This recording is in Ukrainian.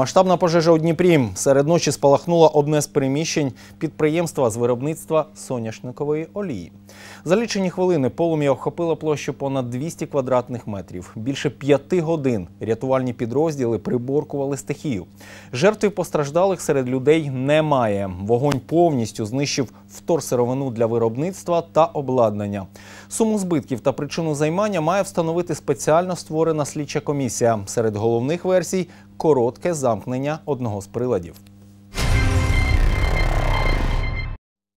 Масштабна пожежа у Дніпрі серед ночі спалахнуло одне з приміщень підприємства з виробництва соняшникової олії. За лічені хвилини полум'я охопило площу понад 200 квадратних метрів. Більше п'яти годин рятувальні підрозділи приборкували стихію. Жертв постраждалих серед людей немає. Вогонь повністю знищив вторсировину для виробництва та обладнання. Суму збитків та причину займання має встановити спеціально створена слідча комісія. Серед головних версій коротке замкнення одного з приладів.